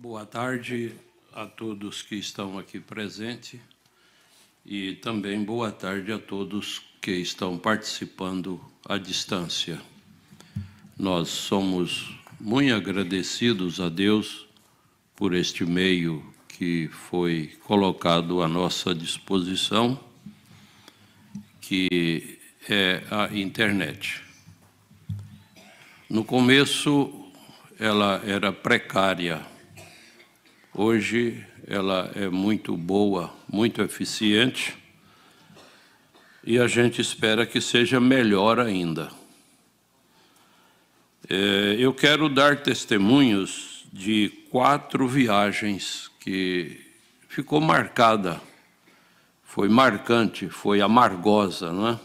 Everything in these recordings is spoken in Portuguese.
Boa tarde a todos que estão aqui presentes e também boa tarde a todos que estão participando à distância. Nós somos muito agradecidos a Deus por este meio que foi colocado à nossa disposição, que é a internet. No começo, ela era precária Hoje ela é muito boa, muito eficiente e a gente espera que seja melhor ainda. É, eu quero dar testemunhos de quatro viagens que ficou marcada, foi marcante, foi amargosa, não é?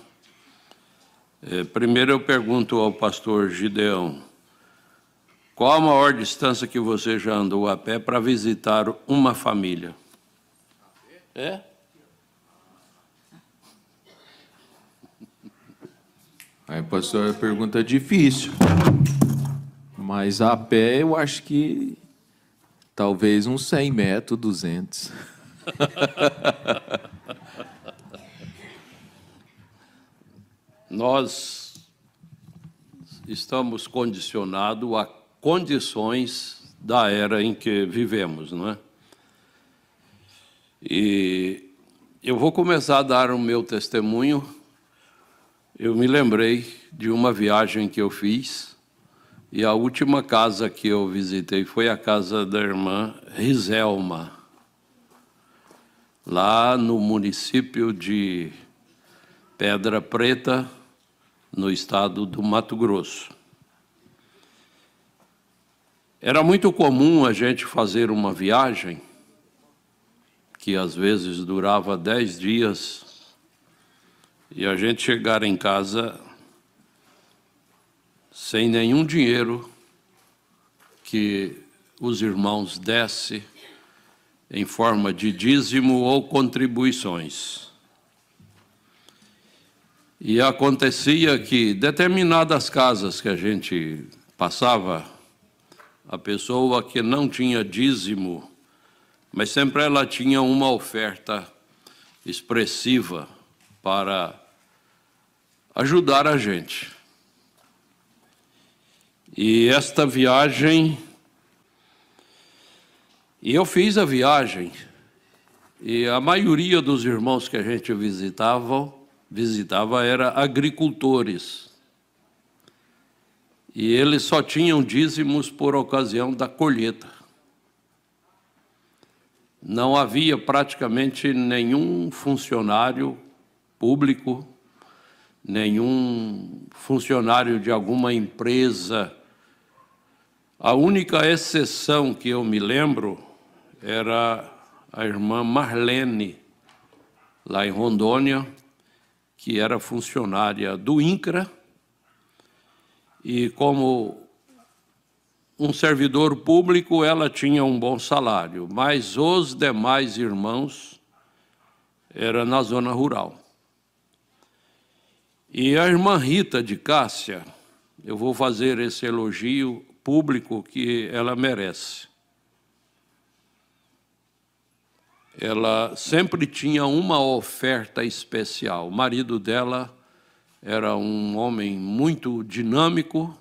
É, primeiro eu pergunto ao pastor Gideão, qual a maior distância que você já andou a pé para visitar uma família? É? Aí, pastor, a pergunta é difícil. Mas a pé eu acho que talvez uns 100 metros, 200. Nós estamos condicionados a condições da era em que vivemos, não é? E eu vou começar a dar o meu testemunho. Eu me lembrei de uma viagem que eu fiz e a última casa que eu visitei foi a casa da irmã Riselma, lá no município de Pedra Preta, no estado do Mato Grosso. Era muito comum a gente fazer uma viagem que às vezes durava dez dias e a gente chegar em casa sem nenhum dinheiro que os irmãos desse em forma de dízimo ou contribuições. E acontecia que determinadas casas que a gente passava a pessoa que não tinha dízimo, mas sempre ela tinha uma oferta expressiva para ajudar a gente. E esta viagem, e eu fiz a viagem, e a maioria dos irmãos que a gente visitava, visitava era agricultores. E eles só tinham dízimos por ocasião da colheita. Não havia praticamente nenhum funcionário público, nenhum funcionário de alguma empresa. A única exceção que eu me lembro era a irmã Marlene, lá em Rondônia, que era funcionária do INCRA e como um servidor público, ela tinha um bom salário, mas os demais irmãos era na zona rural. E a irmã Rita de Cássia, eu vou fazer esse elogio público que ela merece. Ela sempre tinha uma oferta especial. O marido dela era um homem muito dinâmico,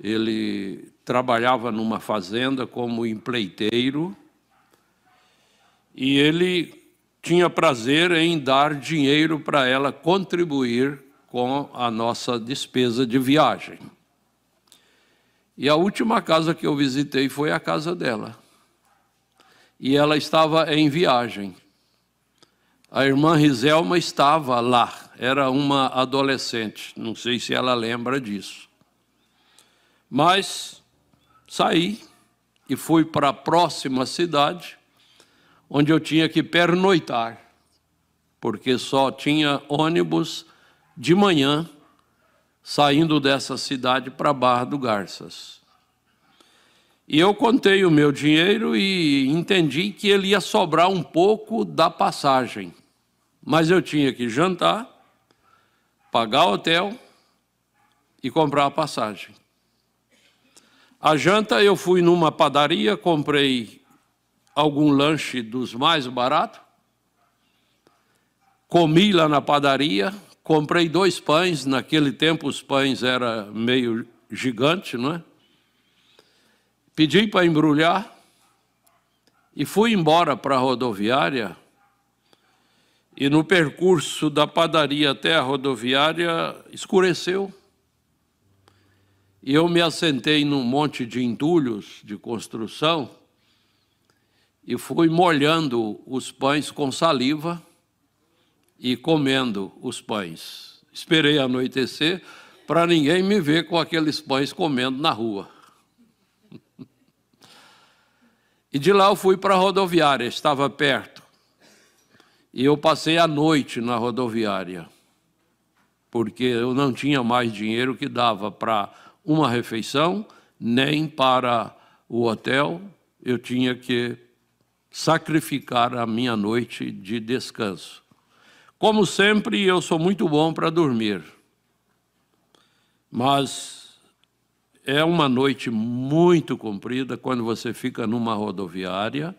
ele trabalhava numa fazenda como empleiteiro e ele tinha prazer em dar dinheiro para ela contribuir com a nossa despesa de viagem. E a última casa que eu visitei foi a casa dela. E ela estava em viagem. A irmã Riselma estava lá era uma adolescente, não sei se ela lembra disso. Mas saí e fui para a próxima cidade, onde eu tinha que pernoitar, porque só tinha ônibus de manhã saindo dessa cidade para Barra do Garças. E eu contei o meu dinheiro e entendi que ele ia sobrar um pouco da passagem. Mas eu tinha que jantar pagar o hotel e comprar a passagem. A janta eu fui numa padaria, comprei algum lanche dos mais baratos, comi lá na padaria, comprei dois pães, naquele tempo os pães era meio gigante, não é? Pedi para embrulhar e fui embora para a rodoviária e no percurso da padaria até a rodoviária escureceu. E eu me assentei num monte de entulhos de construção e fui molhando os pães com saliva e comendo os pães. Esperei anoitecer para ninguém me ver com aqueles pães comendo na rua. E de lá eu fui para a rodoviária, estava perto. E eu passei a noite na rodoviária, porque eu não tinha mais dinheiro que dava para uma refeição, nem para o hotel. Eu tinha que sacrificar a minha noite de descanso. Como sempre, eu sou muito bom para dormir. Mas é uma noite muito comprida quando você fica numa rodoviária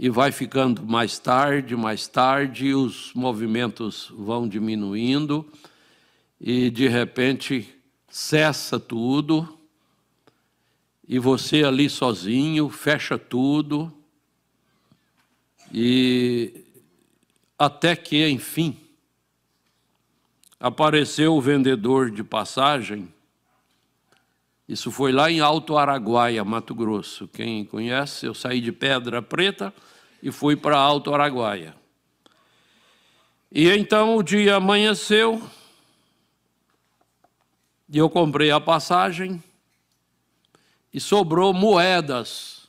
e vai ficando mais tarde, mais tarde, os movimentos vão diminuindo e de repente cessa tudo e você ali sozinho fecha tudo e até que enfim apareceu o vendedor de passagem isso foi lá em Alto Araguaia, Mato Grosso. Quem conhece, eu saí de Pedra Preta e fui para Alto Araguaia. E então o dia amanheceu e eu comprei a passagem e sobrou moedas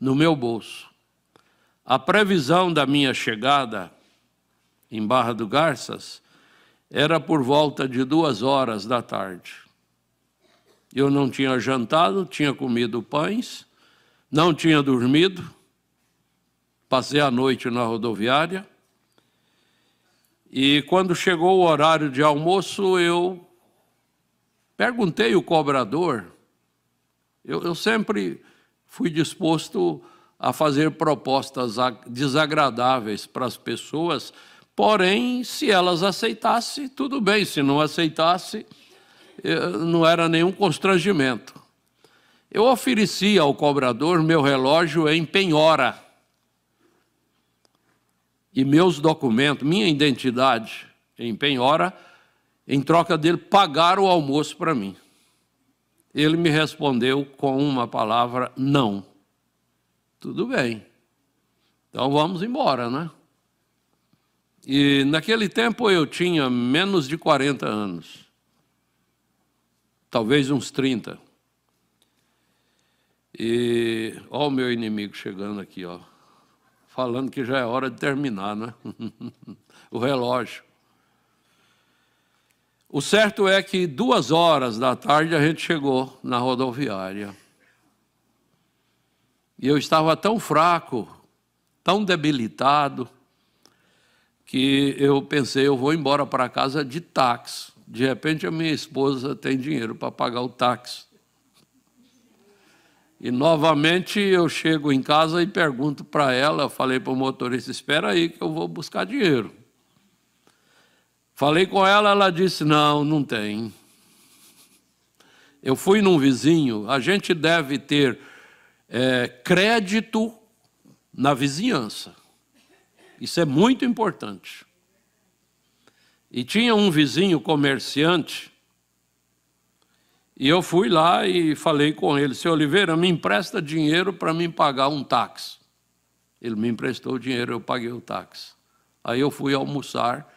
no meu bolso. A previsão da minha chegada em Barra do Garças era por volta de duas horas da tarde. Eu não tinha jantado, tinha comido pães, não tinha dormido, passei a noite na rodoviária. E quando chegou o horário de almoço, eu perguntei o cobrador. Eu, eu sempre fui disposto a fazer propostas desagradáveis para as pessoas, porém, se elas aceitassem, tudo bem, se não aceitassem, não era nenhum constrangimento. Eu ofereci ao cobrador meu relógio em penhora e meus documentos, minha identidade em penhora, em troca dele pagar o almoço para mim. Ele me respondeu com uma palavra: não. Tudo bem. Então vamos embora, né? E naquele tempo eu tinha menos de 40 anos talvez uns 30. E ó o meu inimigo chegando aqui, ó, falando que já é hora de terminar, né? o relógio. O certo é que duas horas da tarde a gente chegou na rodoviária. E eu estava tão fraco, tão debilitado, que eu pensei, eu vou embora para casa de táxi. De repente, a minha esposa tem dinheiro para pagar o táxi. E novamente eu chego em casa e pergunto para ela, falei para o motorista, espera aí que eu vou buscar dinheiro. Falei com ela, ela disse, não, não tem. Eu fui num vizinho, a gente deve ter é, crédito na vizinhança. Isso é muito importante. E tinha um vizinho comerciante. E eu fui lá e falei com ele: Seu Oliveira, me empresta dinheiro para me pagar um táxi. Ele me emprestou o dinheiro, eu paguei o táxi. Aí eu fui almoçar,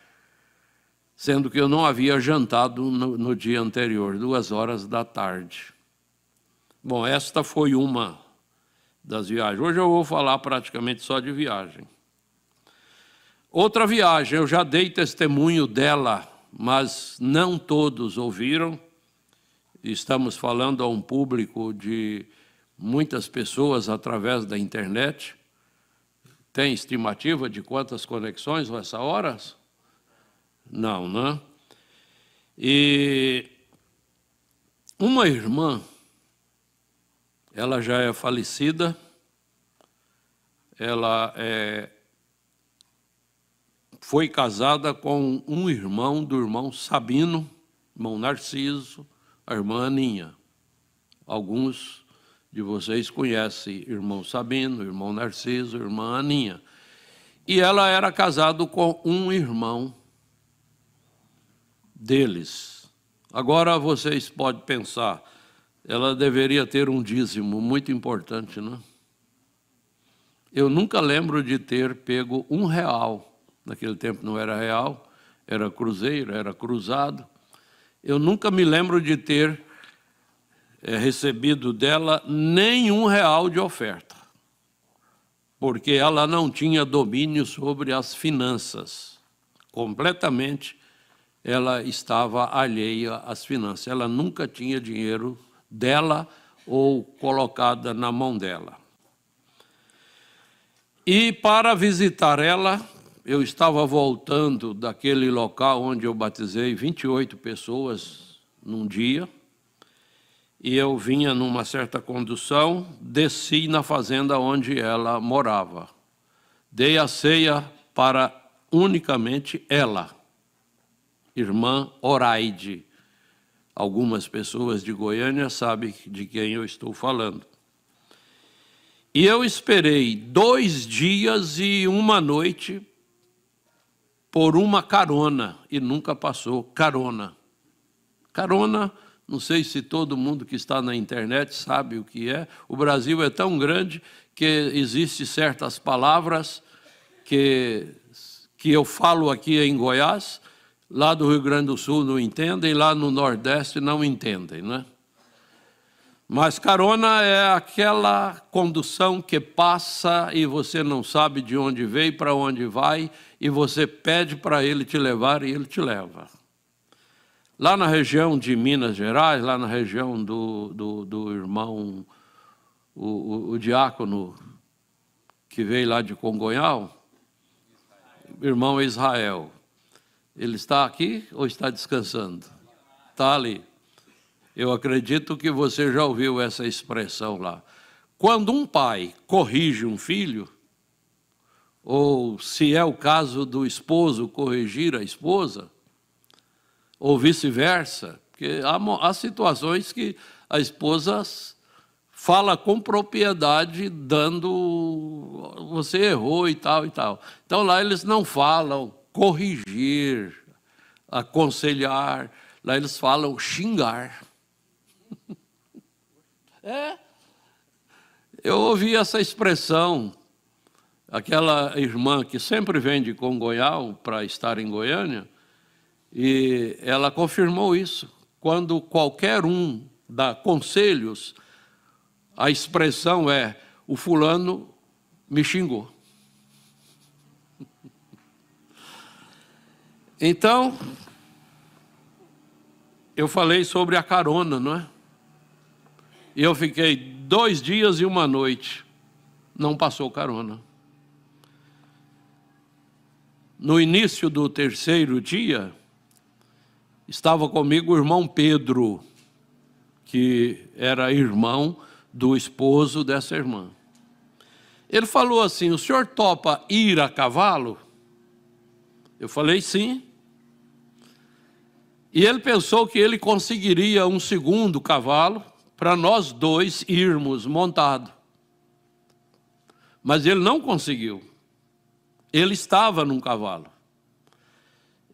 sendo que eu não havia jantado no, no dia anterior, duas horas da tarde. Bom, esta foi uma das viagens. Hoje eu vou falar praticamente só de viagem. Outra viagem, eu já dei testemunho dela, mas não todos ouviram. Estamos falando a um público de muitas pessoas através da internet. Tem estimativa de quantas conexões nessa hora? Não, não. Né? E uma irmã, ela já é falecida, ela é foi casada com um irmão do irmão Sabino, irmão Narciso, a irmã Aninha. Alguns de vocês conhecem irmão Sabino, irmão Narciso, irmã Aninha. E ela era casada com um irmão deles. Agora vocês podem pensar, ela deveria ter um dízimo muito importante, não? Né? Eu nunca lembro de ter pego um real naquele tempo não era real, era cruzeiro, era cruzado. Eu nunca me lembro de ter é, recebido dela nenhum real de oferta, porque ela não tinha domínio sobre as finanças. Completamente ela estava alheia às finanças. Ela nunca tinha dinheiro dela ou colocada na mão dela. E para visitar ela, eu estava voltando daquele local onde eu batizei 28 pessoas num dia, e eu vinha numa certa condução, desci na fazenda onde ela morava. Dei a ceia para unicamente ela, irmã Oraide. Algumas pessoas de Goiânia sabem de quem eu estou falando. E eu esperei dois dias e uma noite por uma carona e nunca passou carona. Carona, não sei se todo mundo que está na internet sabe o que é. O Brasil é tão grande que existe certas palavras que que eu falo aqui em Goiás, lá do Rio Grande do Sul não entendem, lá no Nordeste não entendem, né? Mas carona é aquela condução que passa e você não sabe de onde veio, para onde vai e você pede para ele te levar e ele te leva. Lá na região de Minas Gerais, lá na região do, do, do irmão, o, o, o, diácono que veio lá de Congonhal, irmão Israel. Ele está aqui ou está descansando? Está ali. Eu acredito que você já ouviu essa expressão lá. Quando um pai corrige um filho, ou se é o caso do esposo corrigir a esposa, ou vice-versa, porque há, há, situações que a esposa fala com propriedade, dando você errou e tal e tal. Então lá eles não falam corrigir, aconselhar, lá eles falam xingar. É. Eu ouvi essa expressão Aquela irmã que sempre vem de Congonhal para estar em Goiânia, e ela confirmou isso. Quando qualquer um dá conselhos, a expressão é: o fulano me xingou. Então, eu falei sobre a carona, não é? E eu fiquei dois dias e uma noite. Não passou carona. No início do terceiro dia, estava comigo o irmão Pedro, que era irmão do esposo dessa irmã. Ele falou assim: O senhor topa ir a cavalo? Eu falei sim. E ele pensou que ele conseguiria um segundo cavalo para nós dois irmos montado. Mas ele não conseguiu. Ele estava num cavalo.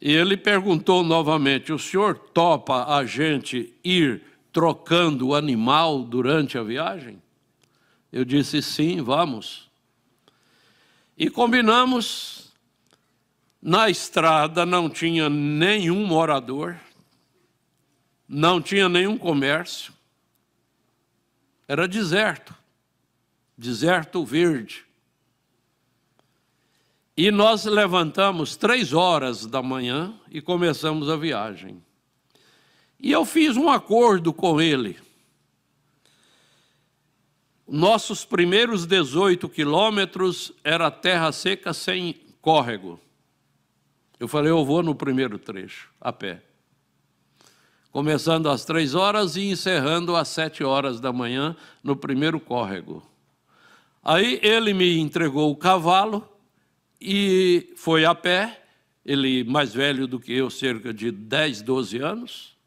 E ele perguntou novamente: O senhor topa a gente ir trocando o animal durante a viagem? Eu disse: Sim, vamos. E combinamos. Na estrada não tinha nenhum morador, não tinha nenhum comércio, era deserto, deserto verde. E nós levantamos três horas da manhã e começamos a viagem. E eu fiz um acordo com ele. Nossos primeiros 18 quilômetros era terra seca sem córrego. Eu falei, eu vou no primeiro trecho, a pé. Começando às três horas e encerrando às sete horas da manhã no primeiro córrego. Aí ele me entregou o cavalo e foi a pé, ele mais velho do que eu, cerca de 10, 12 anos.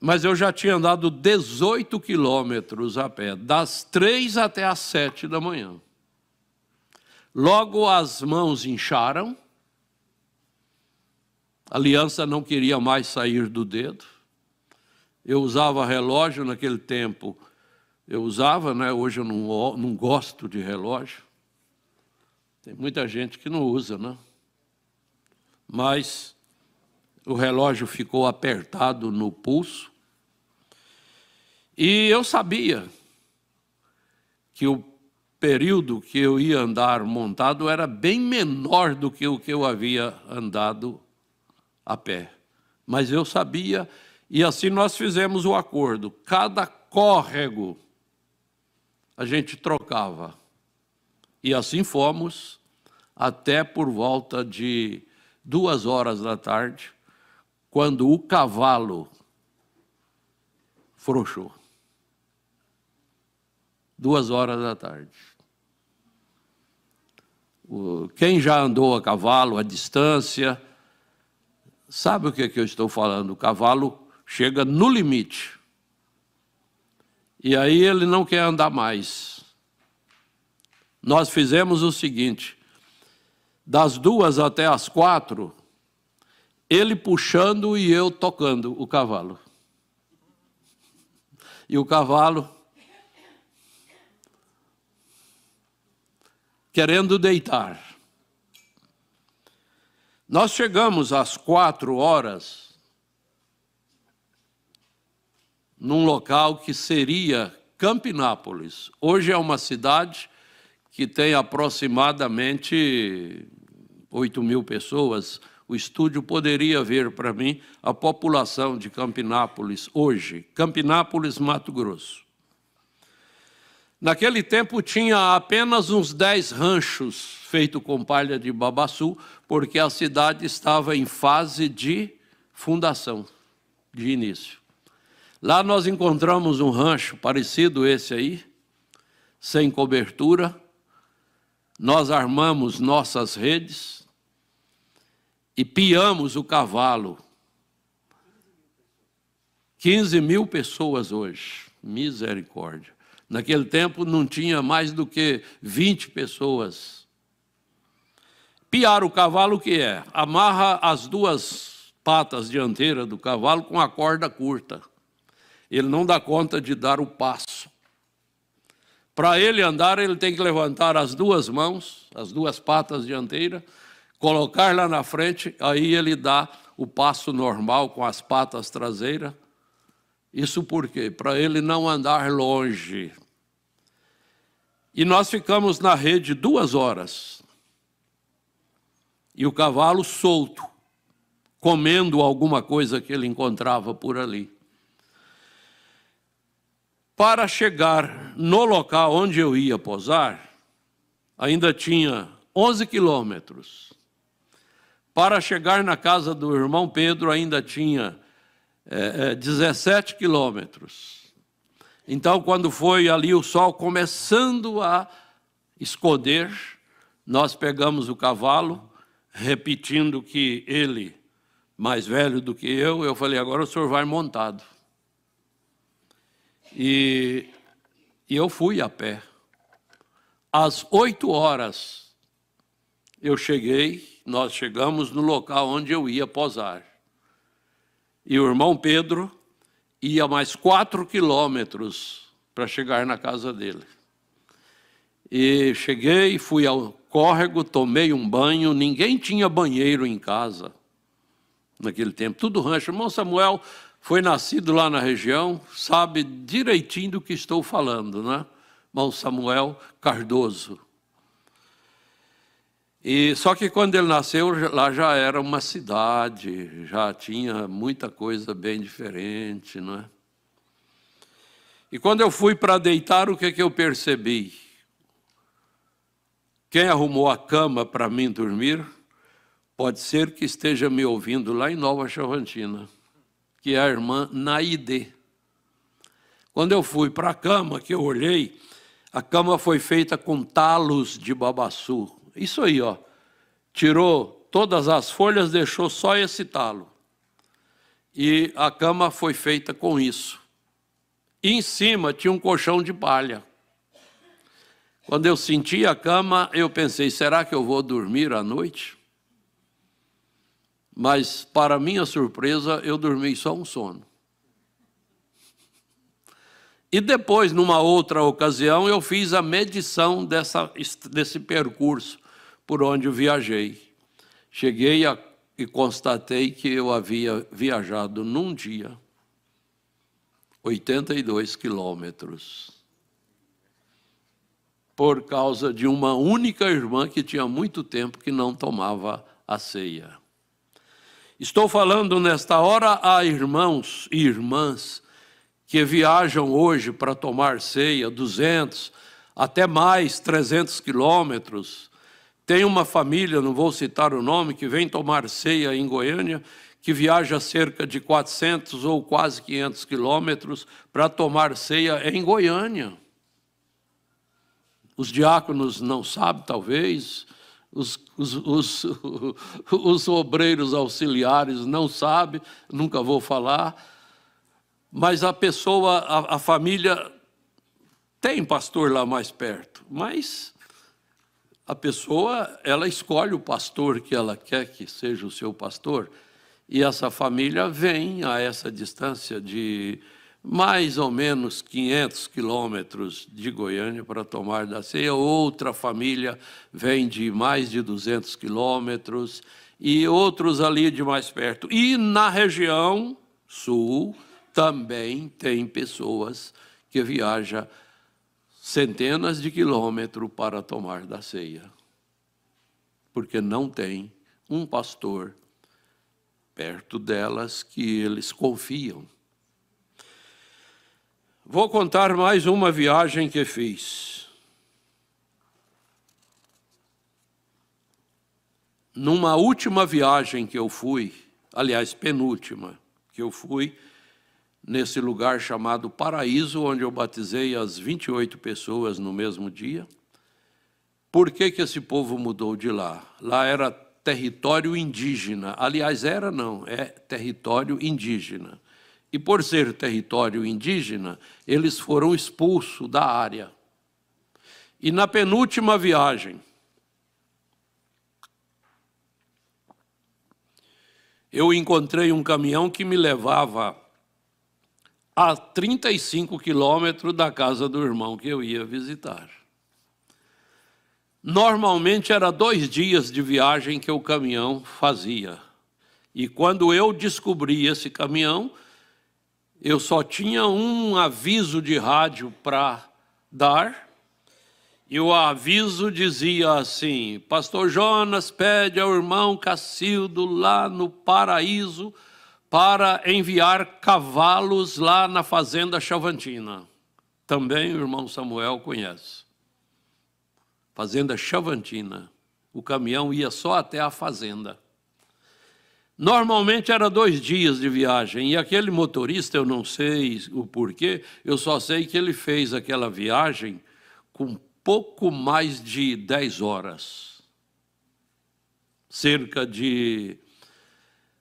Mas eu já tinha andado 18 quilômetros a pé, das três até às sete da manhã. Logo as mãos incharam, a aliança não queria mais sair do dedo. Eu usava relógio naquele tempo eu usava, né? hoje eu não, não gosto de relógio. Tem muita gente que não usa, né? Mas o relógio ficou apertado no pulso. E eu sabia que o período que eu ia andar montado era bem menor do que o que eu havia andado a pé. Mas eu sabia, e assim nós fizemos o acordo. Cada córrego a gente trocava. E assim fomos até por volta de duas horas da tarde, quando o cavalo frouxou. Duas horas da tarde. Quem já andou a cavalo a distância, sabe o que, é que eu estou falando? O cavalo chega no limite. E aí ele não quer andar mais. Nós fizemos o seguinte: das duas até as quatro, ele puxando e eu tocando o cavalo. E o cavalo querendo deitar. Nós chegamos às quatro horas num local que seria Campinápolis. Hoje é uma cidade que tem aproximadamente 8 mil pessoas. O estúdio poderia ver para mim a população de Campinápolis hoje, Campinápolis, Mato Grosso. Naquele tempo tinha apenas uns 10 ranchos feitos com palha de babaçu, porque a cidade estava em fase de fundação, de início. Lá nós encontramos um rancho parecido esse aí, sem cobertura. Nós armamos nossas redes e piamos o cavalo. 15 mil pessoas hoje, misericórdia. Naquele tempo não tinha mais do que 20 pessoas. Piar o cavalo o que é? Amarra as duas patas dianteiras do cavalo com a corda curta ele não dá conta de dar o passo. Para ele andar, ele tem que levantar as duas mãos, as duas patas dianteiras, colocar lá na frente, aí ele dá o passo normal com as patas traseiras. Isso por quê? Para ele não andar longe. E nós ficamos na rede duas horas. E o cavalo solto, comendo alguma coisa que ele encontrava por ali. Para chegar no local onde eu ia posar, ainda tinha 11 quilômetros. Para chegar na casa do irmão Pedro, ainda tinha é, é, 17 quilômetros. Então, quando foi ali o sol começando a esconder, nós pegamos o cavalo, repetindo que ele, mais velho do que eu, eu falei: agora o senhor vai montado. E, e eu fui a pé. Às oito horas, eu cheguei, nós chegamos no local onde eu ia posar. E o irmão Pedro ia mais quatro quilômetros para chegar na casa dele. E cheguei, fui ao córrego, tomei um banho, ninguém tinha banheiro em casa naquele tempo, tudo rancho. Irmão Samuel, foi nascido lá na região, sabe direitinho do que estou falando, né? Mão Samuel Cardoso. E só que quando ele nasceu, lá já era uma cidade, já tinha muita coisa bem diferente, não é? E quando eu fui para deitar, o que, que eu percebi? Quem arrumou a cama para mim dormir, pode ser que esteja me ouvindo lá em Nova Chavantina que é a irmã Naide. Quando eu fui para a cama, que eu olhei, a cama foi feita com talos de babaçu. Isso aí, ó. Tirou todas as folhas, deixou só esse talo. E a cama foi feita com isso. E em cima tinha um colchão de palha. Quando eu senti a cama, eu pensei: será que eu vou dormir à noite? Mas, para minha surpresa, eu dormi só um sono. E depois, numa outra ocasião, eu fiz a medição dessa, desse percurso por onde viajei. Cheguei a, e constatei que eu havia viajado num dia 82 quilômetros por causa de uma única irmã que tinha muito tempo que não tomava a ceia. Estou falando nesta hora a irmãos e irmãs que viajam hoje para tomar ceia, 200, até mais, 300 quilômetros. Tem uma família, não vou citar o nome, que vem tomar ceia em Goiânia, que viaja cerca de 400 ou quase 500 quilômetros para tomar ceia em Goiânia. Os diáconos não sabem, talvez, os, os, os, os obreiros auxiliares não sabem, nunca vou falar, mas a pessoa, a, a família tem pastor lá mais perto, mas a pessoa, ela escolhe o pastor que ela quer que seja o seu pastor, e essa família vem a essa distância de mais ou menos 500 quilômetros de Goiânia para tomar da ceia. Outra família vem de mais de 200 quilômetros e outros ali de mais perto. E na região sul também tem pessoas que viajam centenas de quilômetros para tomar da ceia, porque não tem um pastor perto delas que eles confiam Vou contar mais uma viagem que fiz. Numa última viagem que eu fui, aliás, penúltima que eu fui, nesse lugar chamado Paraíso, onde eu batizei as 28 pessoas no mesmo dia. Por que, que esse povo mudou de lá? Lá era território indígena. Aliás, era não, é território indígena. E por ser território indígena, eles foram expulsos da área. E na penúltima viagem, eu encontrei um caminhão que me levava a 35 quilômetros da casa do irmão que eu ia visitar. Normalmente era dois dias de viagem que o caminhão fazia. E quando eu descobri esse caminhão, eu só tinha um aviso de rádio para dar. E o aviso dizia assim: Pastor Jonas pede ao irmão Cacildo lá no paraíso para enviar cavalos lá na fazenda Chavantina. Também o irmão Samuel conhece. Fazenda Chavantina. O caminhão ia só até a fazenda. Normalmente era dois dias de viagem, e aquele motorista, eu não sei o porquê, eu só sei que ele fez aquela viagem com pouco mais de 10 horas. Cerca de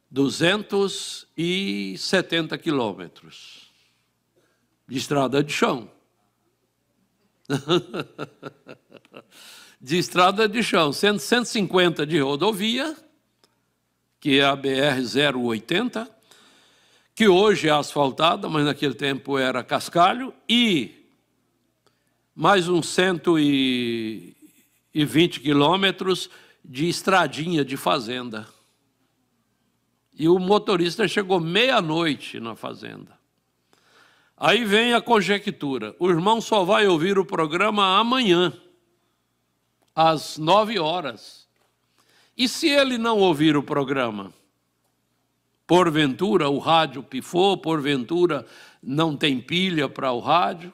270 quilômetros de estrada de chão. de estrada de chão, 150 de rodovia que é a BR-080, que hoje é asfaltada, mas naquele tempo era cascalho, e mais uns 120 quilômetros de estradinha de fazenda. E o motorista chegou meia-noite na fazenda. Aí vem a conjectura. O irmão só vai ouvir o programa amanhã, às nove horas. E se ele não ouvir o programa? Porventura o rádio pifou, porventura não tem pilha para o rádio,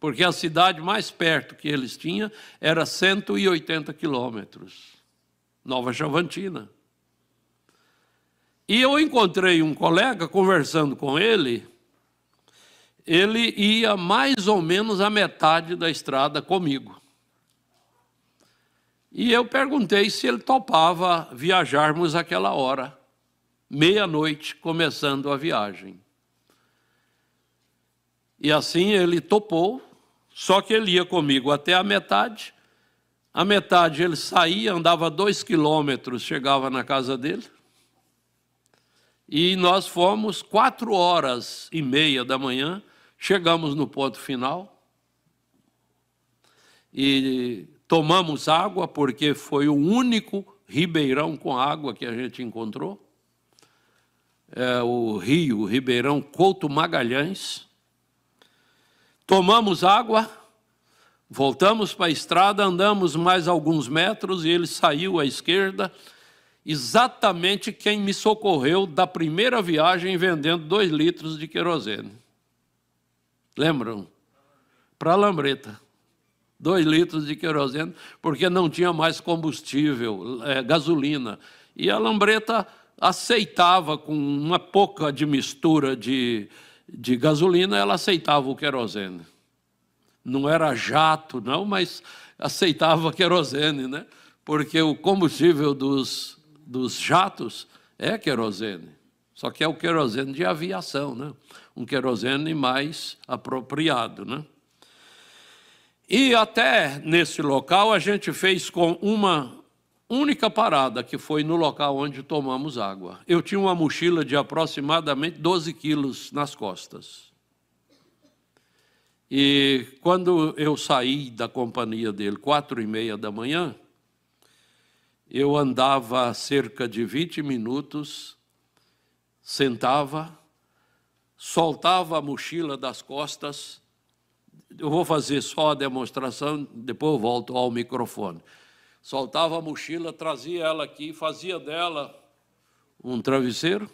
porque a cidade mais perto que eles tinham era 180 quilômetros, Nova Chavantina. E eu encontrei um colega conversando com ele, ele ia mais ou menos a metade da estrada comigo. E eu perguntei se ele topava viajarmos aquela hora, meia-noite, começando a viagem. E assim ele topou, só que ele ia comigo até a metade. A metade ele saía, andava dois quilômetros, chegava na casa dele. E nós fomos quatro horas e meia da manhã, chegamos no ponto final. E tomamos água porque foi o único ribeirão com água que a gente encontrou. É o rio, o ribeirão Couto Magalhães. Tomamos água, voltamos para a estrada, andamos mais alguns metros e ele saiu à esquerda. Exatamente quem me socorreu da primeira viagem vendendo dois litros de querosene. Lembram? Para a Lambreta dois litros de querosene, porque não tinha mais combustível, é, gasolina. E a lambreta aceitava, com uma pouca de mistura de, de gasolina, ela aceitava o querosene. Não era jato, não, mas aceitava querosene, né? porque o combustível dos, dos jatos é querosene. Só que é o querosene de aviação, né? um querosene mais apropriado. Né? E até nesse local a gente fez com uma única parada, que foi no local onde tomamos água. Eu tinha uma mochila de aproximadamente 12 quilos nas costas. E quando eu saí da companhia dele, quatro e meia da manhã, eu andava cerca de 20 minutos, sentava, soltava a mochila das costas eu vou fazer só a demonstração, depois eu volto ao microfone. Soltava a mochila, trazia ela aqui, fazia dela um travesseiro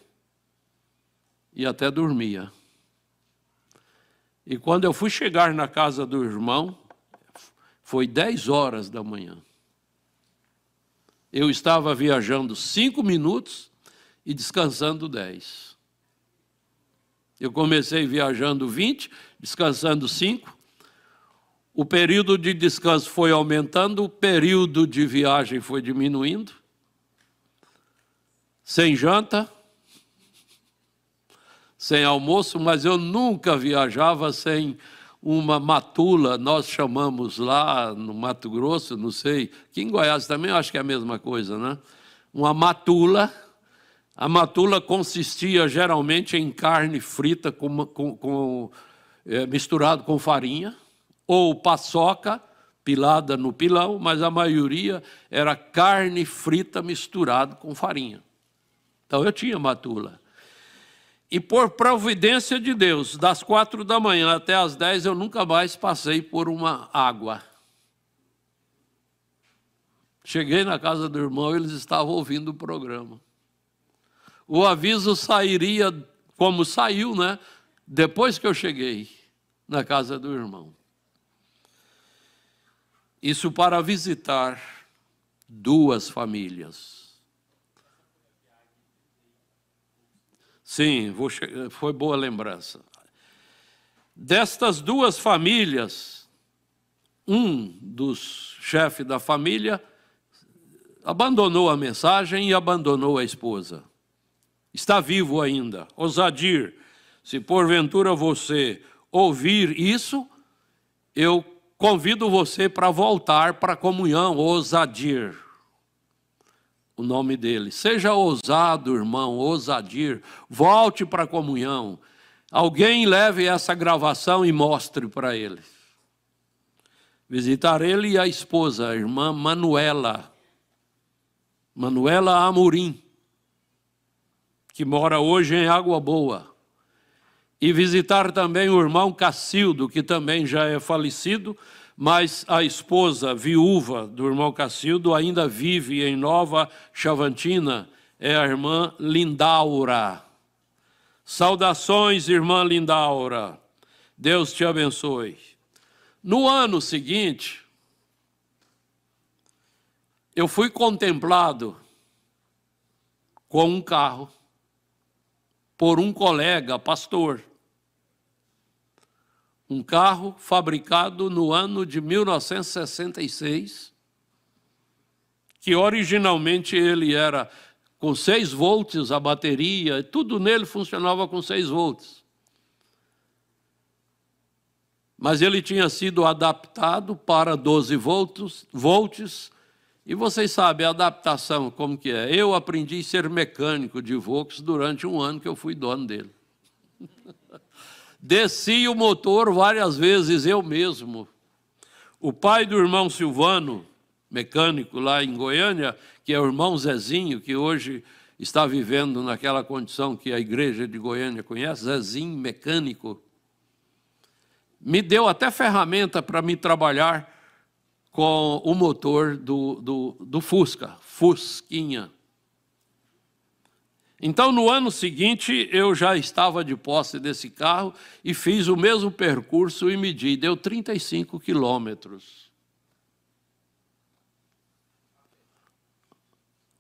e até dormia. E quando eu fui chegar na casa do irmão, foi 10 horas da manhã. Eu estava viajando cinco minutos e descansando 10. Eu comecei viajando 20, descansando 5, o período de descanso foi aumentando, o período de viagem foi diminuindo. Sem janta, sem almoço, mas eu nunca viajava sem uma matula, nós chamamos lá no Mato Grosso, não sei, que em Goiás também acho que é a mesma coisa, né? Uma matula. A matula consistia geralmente em carne frita com, com, com é, misturado com farinha ou paçoca pilada no pilão, mas a maioria era carne frita misturada com farinha. Então eu tinha matula. E por providência de Deus, das quatro da manhã até as dez, eu nunca mais passei por uma água. Cheguei na casa do irmão, eles estavam ouvindo o programa. O aviso sairia como saiu, né? Depois que eu cheguei na casa do irmão. Isso para visitar duas famílias. Sim, foi boa lembrança. Destas duas famílias, um dos chefes da família abandonou a mensagem e abandonou a esposa. Está vivo ainda. Ousadir, se porventura você ouvir isso, eu convido você para voltar para a comunhão, ousadir. O nome dele. Seja ousado, irmão, ousadir. Volte para a comunhão. Alguém leve essa gravação e mostre para ele. Visitar ele e a esposa, a irmã Manuela. Manuela Amorim, que mora hoje em Água Boa e visitar também o irmão Cacildo, que também já é falecido, mas a esposa viúva do irmão Cacildo ainda vive em Nova Chavantina, é a irmã Lindaura. Saudações, irmã Lindaura. Deus te abençoe. No ano seguinte, eu fui contemplado com um carro por um colega pastor um carro fabricado no ano de 1966, que originalmente ele era com 6 volts a bateria, tudo nele funcionava com 6 volts. Mas ele tinha sido adaptado para 12 volts, volts e vocês sabem a adaptação como que é. Eu aprendi a ser mecânico de Volks durante um ano que eu fui dono dele. Desci o motor várias vezes eu mesmo. O pai do irmão Silvano, mecânico lá em Goiânia, que é o irmão Zezinho, que hoje está vivendo naquela condição que a igreja de Goiânia conhece, Zezinho mecânico, me deu até ferramenta para me trabalhar com o motor do, do, do Fusca, Fusquinha. Então, no ano seguinte, eu já estava de posse desse carro e fiz o mesmo percurso e medi, deu 35 quilômetros.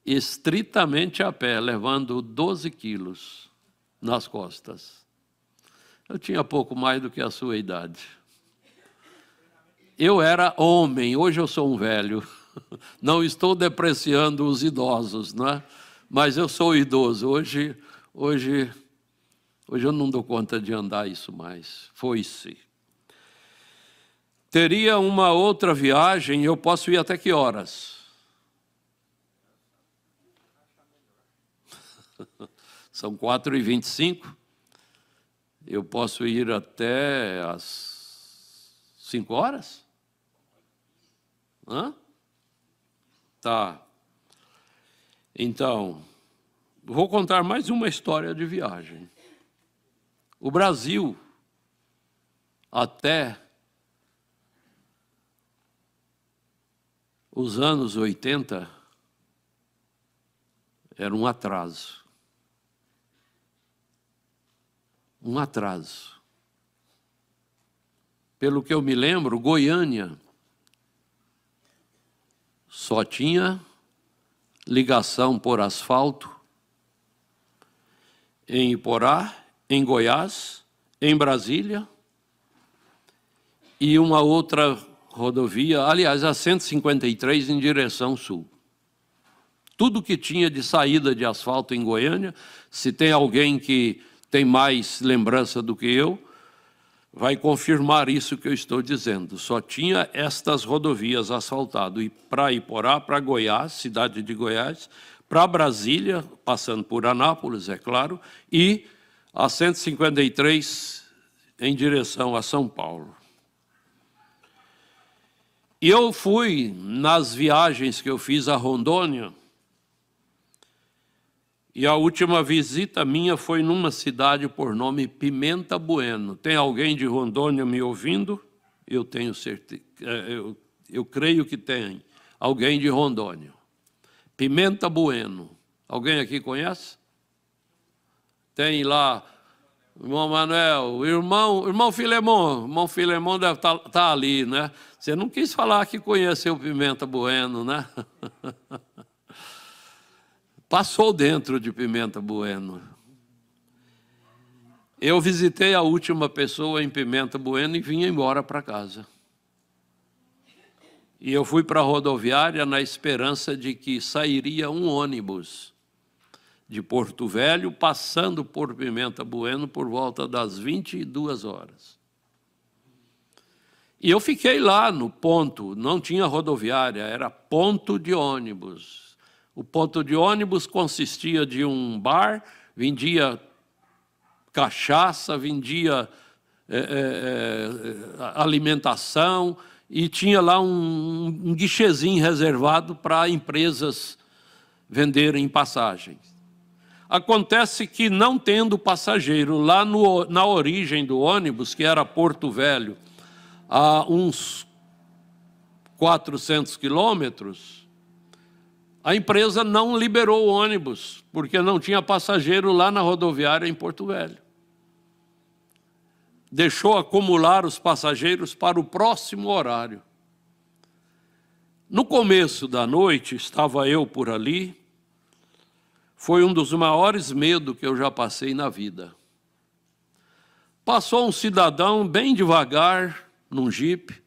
Estritamente a pé, levando 12 quilos nas costas. Eu tinha pouco mais do que a sua idade. Eu era homem, hoje eu sou um velho. Não estou depreciando os idosos, não é? mas eu sou idoso. Hoje, hoje, hoje eu não dou conta de andar isso mais. Foi-se. Teria uma outra viagem, eu posso ir até que horas? São 4h25. Eu posso ir até as 5 horas? Hã? Tá, então, vou contar mais uma história de viagem. O Brasil, até os anos 80, era um atraso. Um atraso. Pelo que eu me lembro, Goiânia só tinha ligação por asfalto em Iporá, em Goiás, em Brasília e uma outra rodovia, aliás, a 153 em direção sul. Tudo que tinha de saída de asfalto em Goiânia, se tem alguém que tem mais lembrança do que eu, vai confirmar isso que eu estou dizendo. Só tinha estas rodovias asfaltado e para Iporá, para Goiás, cidade de Goiás, para Brasília, passando por Anápolis, é claro, e a 153 em direção a São Paulo. E eu fui nas viagens que eu fiz a Rondônia, e a última visita minha foi numa cidade por nome Pimenta Bueno. Tem alguém de Rondônia me ouvindo? Eu tenho certeza, é, eu, eu creio que tem alguém de Rondônia. Pimenta Bueno. Alguém aqui conhece? Tem lá Irmão Manuel, irmão, irmão Filemão, irmão Filemão deve estar tá, tá ali, né? Você não quis falar que conheceu Pimenta Bueno, né? Passou dentro de Pimenta Bueno. Eu visitei a última pessoa em Pimenta Bueno e vim embora para casa. E eu fui para a rodoviária na esperança de que sairia um ônibus de Porto Velho, passando por Pimenta Bueno por volta das 22 horas. E eu fiquei lá no ponto, não tinha rodoviária, era ponto de ônibus. O ponto de ônibus consistia de um bar, vendia cachaça, vendia é, é, é, alimentação e tinha lá um, um guichezinho reservado para empresas venderem passagens. Acontece que, não tendo passageiro lá no, na origem do ônibus, que era Porto Velho, a uns 400 quilômetros, a empresa não liberou o ônibus, porque não tinha passageiro lá na rodoviária em Porto Velho. Deixou acumular os passageiros para o próximo horário. No começo da noite, estava eu por ali, foi um dos maiores medos que eu já passei na vida. Passou um cidadão bem devagar, num jipe,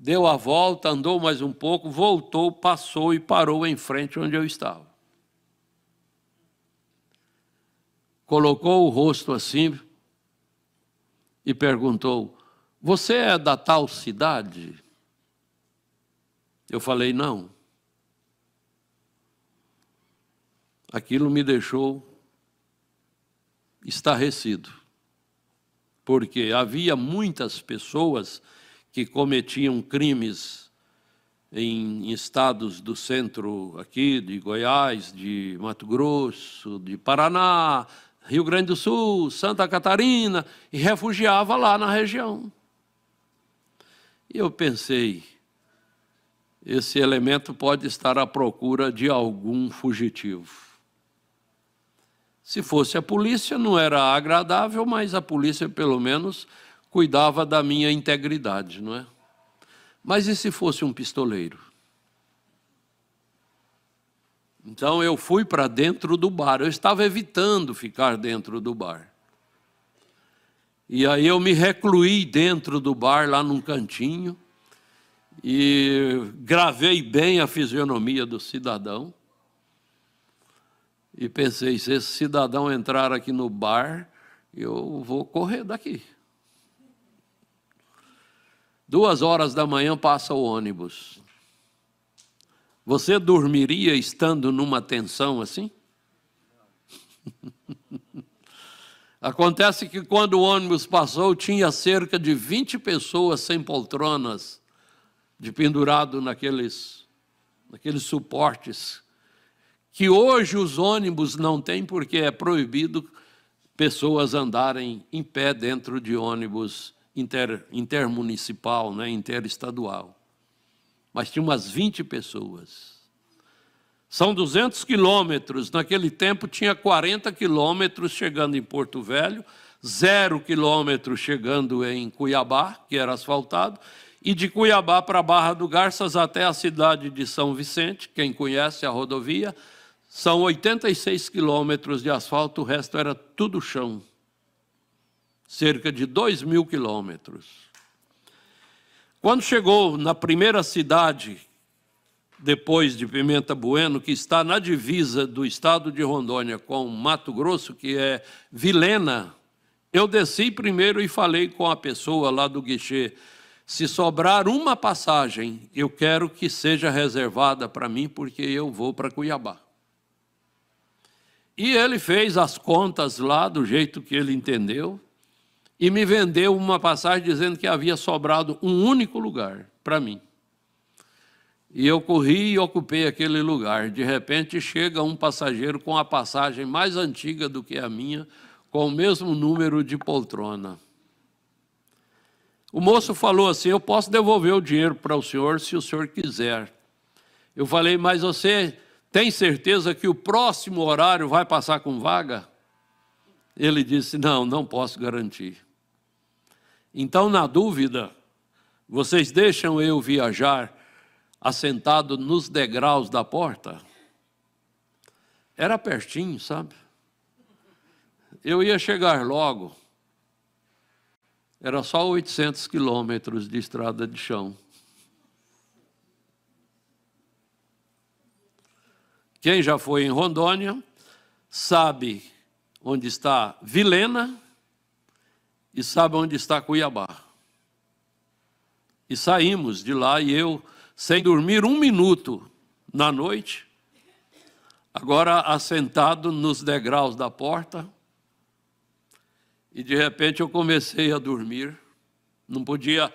deu a volta, andou mais um pouco, voltou, passou e parou em frente onde eu estava. Colocou o rosto assim e perguntou: Você é da tal cidade? Eu falei: Não. Aquilo me deixou estarrecido, porque havia muitas pessoas que cometiam crimes em estados do centro aqui, de Goiás, de Mato Grosso, de Paraná, Rio Grande do Sul, Santa Catarina, e refugiava lá na região. E eu pensei, esse elemento pode estar à procura de algum fugitivo. Se fosse a polícia, não era agradável, mas a polícia, pelo menos, cuidava da minha integridade, não é? Mas e se fosse um pistoleiro? Então eu fui para dentro do bar, eu estava evitando ficar dentro do bar. E aí eu me recluí dentro do bar, lá num cantinho, e gravei bem a fisionomia do cidadão. E pensei: se esse cidadão entrar aqui no bar, eu vou correr daqui. Duas horas da manhã passa o ônibus. Você dormiria estando numa tensão assim? Acontece que quando o ônibus passou, tinha cerca de 20 pessoas sem poltronas, de pendurado naqueles, naqueles suportes, que hoje os ônibus não têm porque é proibido pessoas andarem em pé dentro de ônibus inter, intermunicipal, né, interestadual. Mas tinha umas 20 pessoas. São 200 quilômetros. Naquele tempo tinha 40 quilômetros chegando em Porto Velho, zero quilômetro chegando em Cuiabá, que era asfaltado, e de Cuiabá para Barra do Garças até a cidade de São Vicente, quem conhece a rodovia, são 86 quilômetros de asfalto, o resto era tudo chão cerca de dois mil quilômetros. Quando chegou na primeira cidade, depois de Pimenta Bueno, que está na divisa do estado de Rondônia com Mato Grosso, que é Vilena, eu desci primeiro e falei com a pessoa lá do guichê. Se sobrar uma passagem, eu quero que seja reservada para mim, porque eu vou para Cuiabá. E ele fez as contas lá do jeito que ele entendeu, e me vendeu uma passagem dizendo que havia sobrado um único lugar para mim. E eu corri e ocupei aquele lugar. De repente chega um passageiro com a passagem mais antiga do que a minha, com o mesmo número de poltrona. O moço falou assim: Eu posso devolver o dinheiro para o senhor se o senhor quiser. Eu falei: Mas você tem certeza que o próximo horário vai passar com vaga? Ele disse: Não, não posso garantir. Então, na dúvida, vocês deixam eu viajar assentado nos degraus da porta? Era pertinho, sabe? Eu ia chegar logo. Era só 800 quilômetros de estrada de chão. Quem já foi em Rondônia sabe onde está Vilena e sabe onde está Cuiabá. E saímos de lá e eu, sem dormir um minuto na noite, agora assentado nos degraus da porta, e de repente eu comecei a dormir, não podia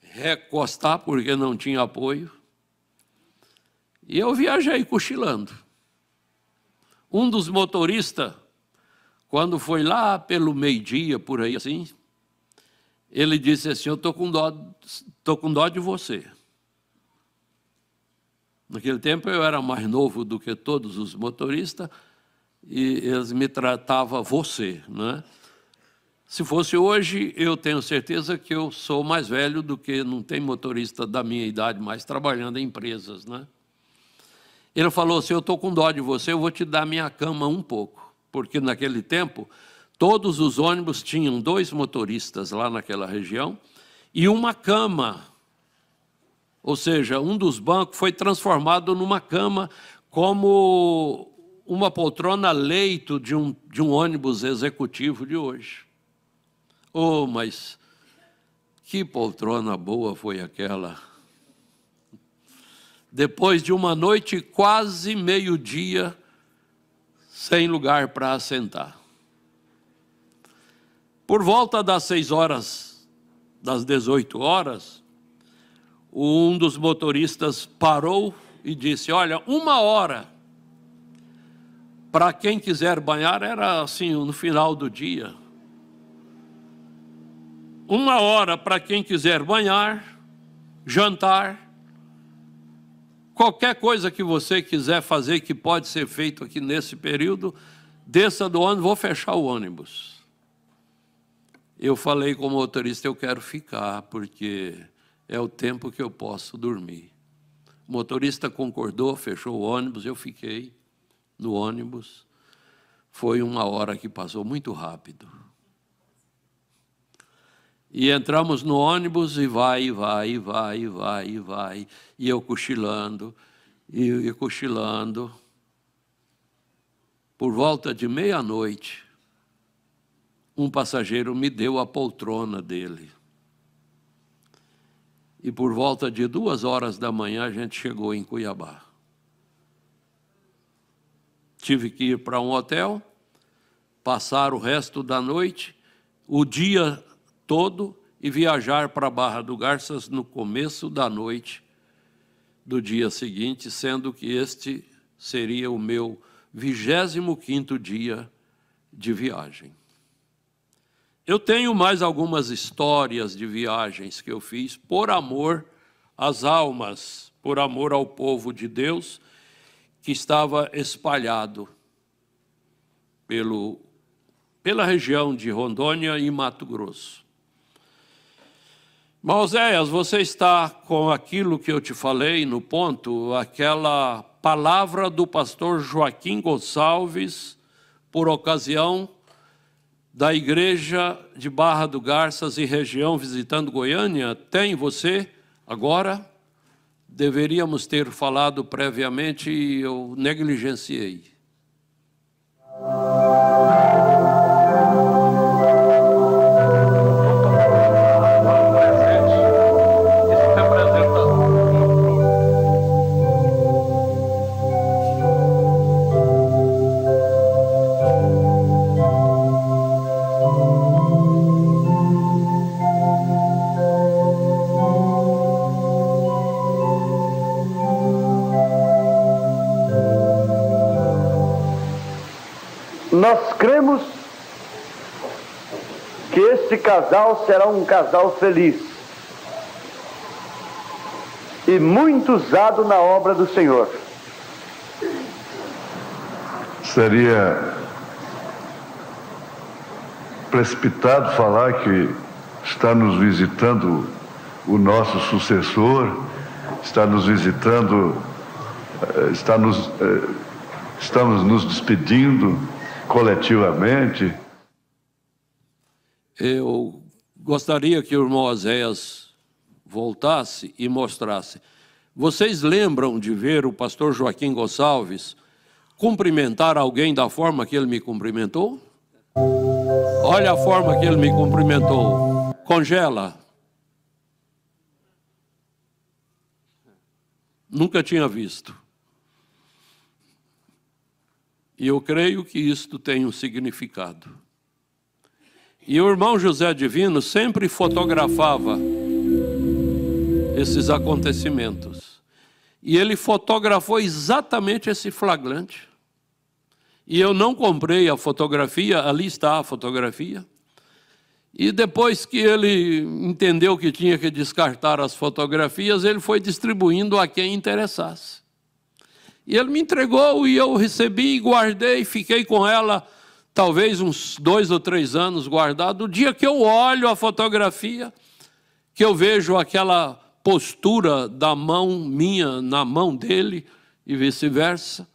recostar porque não tinha apoio, e eu viajei cochilando. Um dos motoristas quando foi lá pelo meio-dia, por aí assim, ele disse assim: Eu estou com, dó, tô com dó de você. Naquele tempo eu era mais novo do que todos os motoristas e eles me tratavam você, né? Se fosse hoje, eu tenho certeza que eu sou mais velho do que não tem motorista da minha idade mais trabalhando em empresas, né? Ele falou assim: Eu estou com dó de você, eu vou te dar minha cama um pouco porque naquele tempo todos os ônibus tinham dois motoristas lá naquela região e uma cama. Ou seja, um dos bancos foi transformado numa cama como uma poltrona leito de um, de um ônibus executivo de hoje. Oh, mas que poltrona boa foi aquela! Depois de uma noite quase meio-dia, sem lugar para assentar. Por volta das seis horas, das 18 horas, um dos motoristas parou e disse: Olha, uma hora. Para quem quiser banhar, era assim, no final do dia. Uma hora para quem quiser banhar, jantar Qualquer coisa que você quiser fazer que pode ser feito aqui nesse período, desça do ônibus, vou fechar o ônibus. Eu falei com o motorista, eu quero ficar, porque é o tempo que eu posso dormir. O motorista concordou, fechou o ônibus, eu fiquei no ônibus. Foi uma hora que passou muito rápido. E entramos no ônibus e vai, e vai, e vai, e vai, e vai. E eu cochilando, e, e cochilando. Por volta de meia-noite, um passageiro me deu a poltrona dele. E por volta de duas horas da manhã a gente chegou em Cuiabá. Tive que ir para um hotel, passar o resto da noite. O dia todo e viajar para a Barra do Garças no começo da noite do dia seguinte, sendo que este seria o meu 25º dia de viagem. Eu tenho mais algumas histórias de viagens que eu fiz por amor às almas, por amor ao povo de Deus que estava espalhado pelo, pela região de Rondônia e Mato Grosso. Mauséias, você está com aquilo que eu te falei no ponto, aquela palavra do pastor Joaquim Gonçalves, por ocasião da igreja de Barra do Garças e região visitando Goiânia, tem você agora? Deveríamos ter falado previamente e eu negligenciei. cremos que este casal será um casal feliz e muito usado na obra do Senhor. Seria precipitado falar que está nos visitando o nosso sucessor, está nos visitando, eh, está nos, eh, estamos nos despedindo coletivamente. Eu gostaria que o irmão Moisés voltasse e mostrasse. Vocês lembram de ver o pastor Joaquim Gonçalves cumprimentar alguém da forma que ele me cumprimentou? Olha a forma que ele me cumprimentou. Congela. Nunca tinha visto. E eu creio que isto tem um significado. E o irmão José Divino sempre fotografava esses acontecimentos. E ele fotografou exatamente esse flagrante. E eu não comprei a fotografia, ali está a fotografia. E depois que ele entendeu que tinha que descartar as fotografias, ele foi distribuindo a quem interessasse. E ele me entregou e eu recebi, e guardei, fiquei com ela talvez uns dois ou três anos guardado. O dia que eu olho a fotografia, que eu vejo aquela postura da mão minha na mão dele e vice-versa,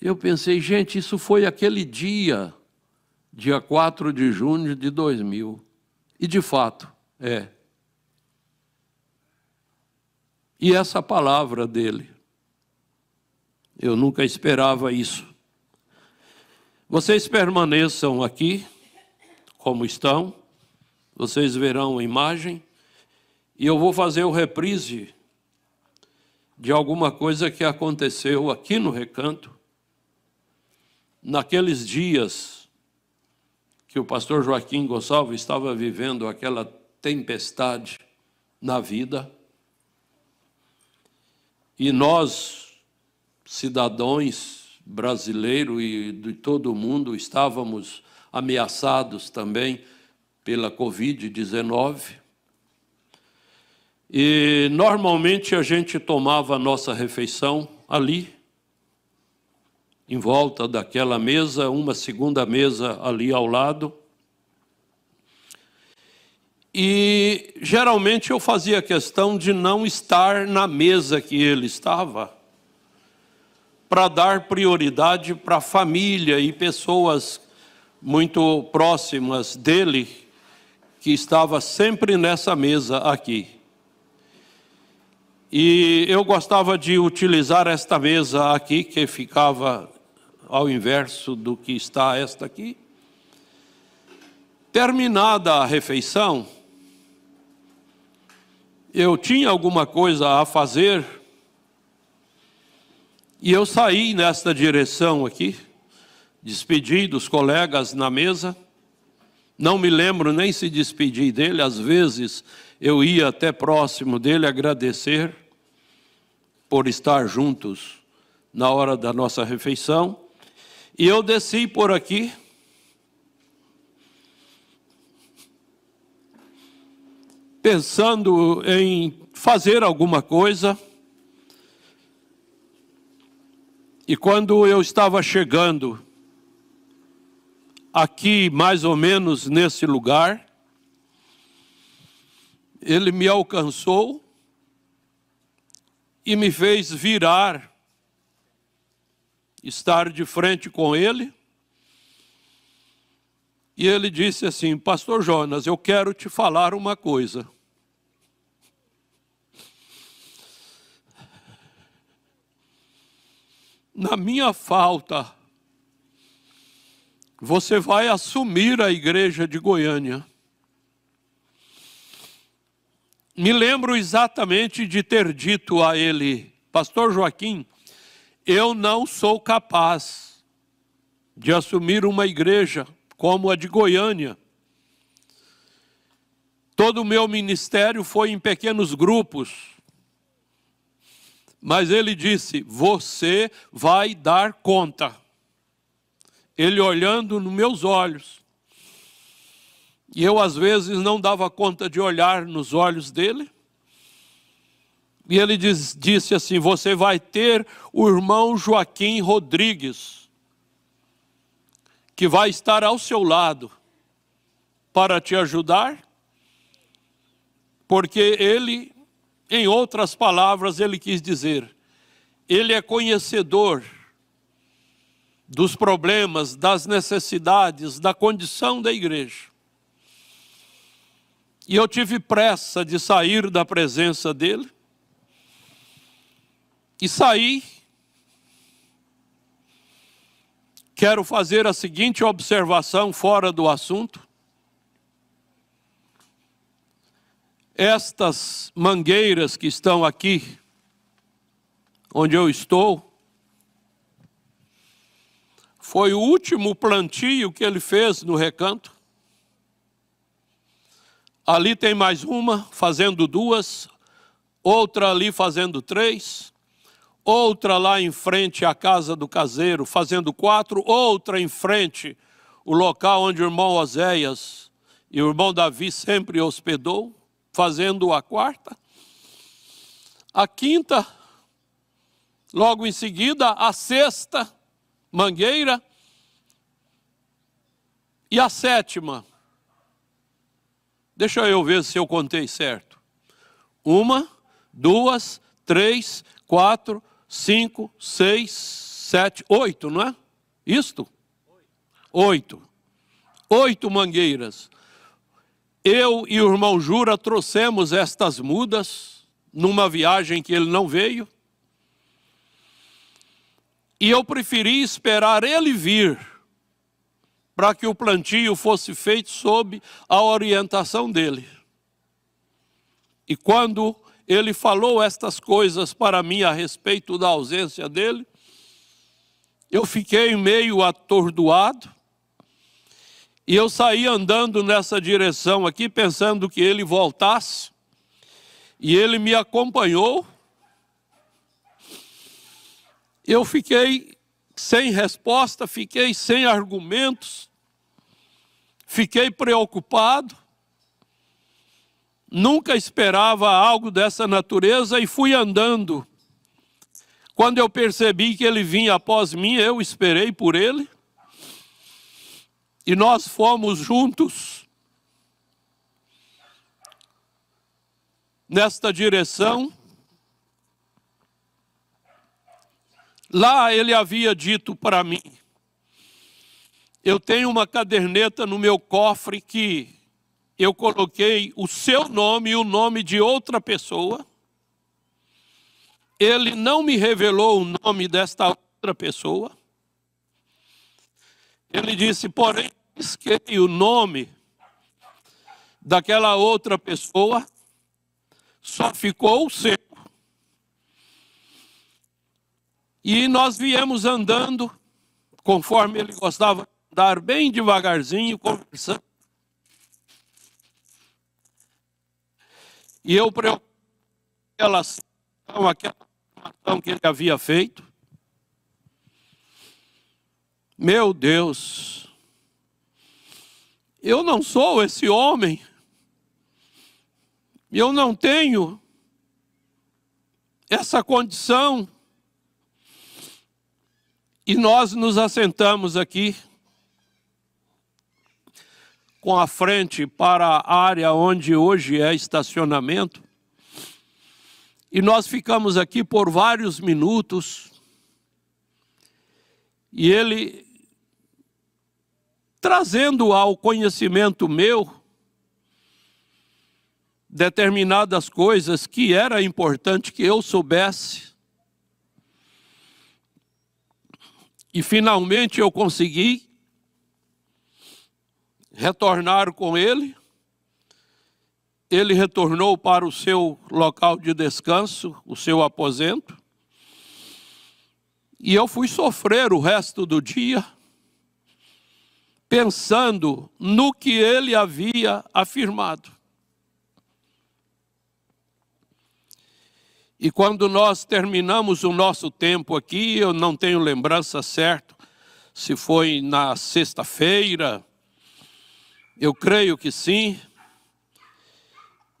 eu pensei, gente, isso foi aquele dia, dia 4 de junho de 2000. E de fato, é. E essa palavra dele eu nunca esperava isso. Vocês permaneçam aqui, como estão, vocês verão a imagem, e eu vou fazer o reprise de alguma coisa que aconteceu aqui no recanto, naqueles dias que o pastor Joaquim Gonçalves estava vivendo aquela tempestade na vida, e nós cidadãos brasileiros e de todo o mundo estávamos ameaçados também pela Covid-19. E normalmente a gente tomava a nossa refeição ali, em volta daquela mesa, uma segunda mesa ali ao lado. E geralmente eu fazia questão de não estar na mesa que ele estava para dar prioridade para a família e pessoas muito próximas dele, que estava sempre nessa mesa aqui. E eu gostava de utilizar esta mesa aqui, que ficava ao inverso do que está esta aqui. Terminada a refeição, eu tinha alguma coisa a fazer e eu saí nesta direção aqui, despedi dos colegas na mesa. Não me lembro nem se despedi dele, às vezes eu ia até próximo dele agradecer por estar juntos na hora da nossa refeição. E eu desci por aqui. Pensando em fazer alguma coisa, E quando eu estava chegando aqui, mais ou menos nesse lugar, ele me alcançou e me fez virar, estar de frente com ele. E ele disse assim: Pastor Jonas, eu quero te falar uma coisa. na minha falta, você vai assumir a igreja de Goiânia. Me lembro exatamente de ter dito a ele, Pastor Joaquim, eu não sou capaz de assumir uma igreja como a de Goiânia. Todo o meu ministério foi em pequenos grupos mas ele disse: Você vai dar conta. Ele olhando nos meus olhos. E eu, às vezes, não dava conta de olhar nos olhos dele. E ele diz, disse assim: Você vai ter o irmão Joaquim Rodrigues, que vai estar ao seu lado para te ajudar, porque ele em outras palavras, ele quis dizer: ele é conhecedor dos problemas, das necessidades, da condição da igreja. E eu tive pressa de sair da presença dele. E saí. Quero fazer a seguinte observação fora do assunto. estas mangueiras que estão aqui, onde eu estou, foi o último plantio que ele fez no recanto. Ali tem mais uma, fazendo duas, outra ali fazendo três, outra lá em frente à casa do caseiro, fazendo quatro, outra em frente, o local onde o irmão Oséias e o irmão Davi sempre hospedou fazendo a quarta. A quinta, logo em seguida, a sexta, mangueira. E a sétima, deixa eu ver se eu contei certo. Uma, duas, três, quatro, cinco, seis, sete, oito, não é? Isto? Oito. Oito mangueiras. Eu e o irmão Jura trouxemos estas mudas numa viagem que ele não veio. E eu preferi esperar ele vir para que o plantio fosse feito sob a orientação dele. E quando ele falou estas coisas para mim a respeito da ausência dele, eu fiquei meio atordoado e eu saí andando nessa direção aqui, pensando que ele voltasse, e ele me acompanhou. Eu fiquei sem resposta, fiquei sem argumentos, fiquei preocupado. Nunca esperava algo dessa natureza e fui andando. Quando eu percebi que ele vinha após mim, eu esperei por ele e nós fomos juntos nesta direção. Lá ele havia dito para mim: Eu tenho uma caderneta no meu cofre que eu coloquei o seu nome e o nome de outra pessoa. Ele não me revelou o nome desta outra pessoa. Ele disse: Porém, risquei o nome daquela outra pessoa, só ficou o seu. E nós viemos andando, conforme ele gostava de andar, bem devagarzinho, conversando. E eu preocupei aquela situação, assim, aquela informação que ele havia feito. Meu Deus, eu não sou esse homem, eu não tenho essa condição. E nós nos assentamos aqui com a frente para a área onde hoje é estacionamento. E nós ficamos aqui por vários minutos. E ele trazendo ao conhecimento meu determinadas coisas que era importante que eu soubesse. E finalmente eu consegui retornar com ele. Ele retornou para o seu local de descanso, o seu aposento. E eu fui sofrer o resto do dia pensando no que ele havia afirmado. E quando nós terminamos o nosso tempo aqui, eu não tenho lembrança certa se foi na sexta-feira, eu creio que sim.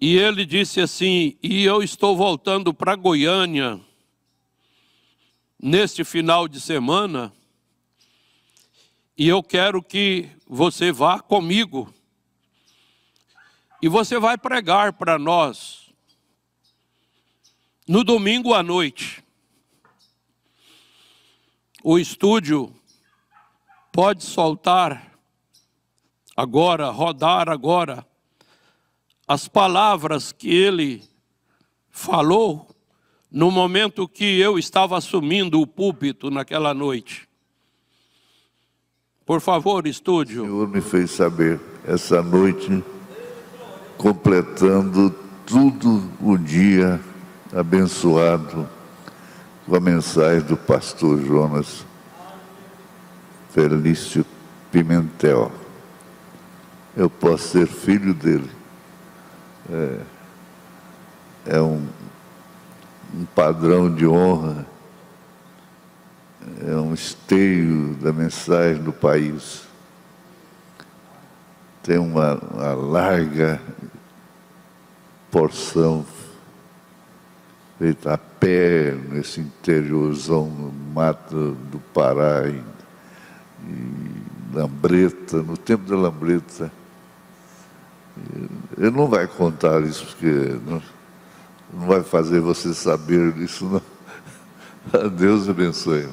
E ele disse assim: E eu estou voltando para Goiânia neste final de semana e eu quero que você vá comigo. E você vai pregar para nós no domingo à noite. O estúdio pode soltar agora, rodar agora, as palavras que ele falou no momento que eu estava assumindo o púlpito naquela noite. Por favor, estúdio. O senhor me fez saber essa noite, completando tudo o dia abençoado com a mensagem do pastor Jonas Felício Pimentel. Eu posso ser filho dele. É, é um, um padrão de honra é um esteio da mensagem do país. Tem uma, uma larga porção feita a pé nesse interiorzão no mato do Pará, em, Lambreta, no tempo da Lambreta. Ele não vai contar isso, porque não, não vai fazer você saber disso, não. Deus abençoe.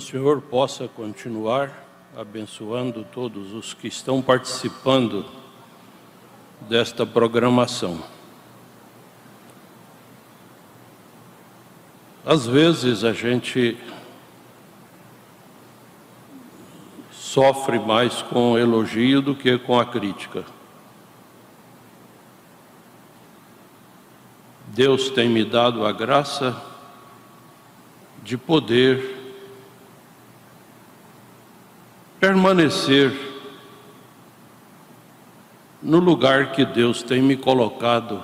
o Senhor possa continuar abençoando todos os que estão participando desta programação. Às vezes a gente sofre mais com elogio do que com a crítica. Deus tem me dado a graça de poder permanecer no lugar que Deus tem me colocado.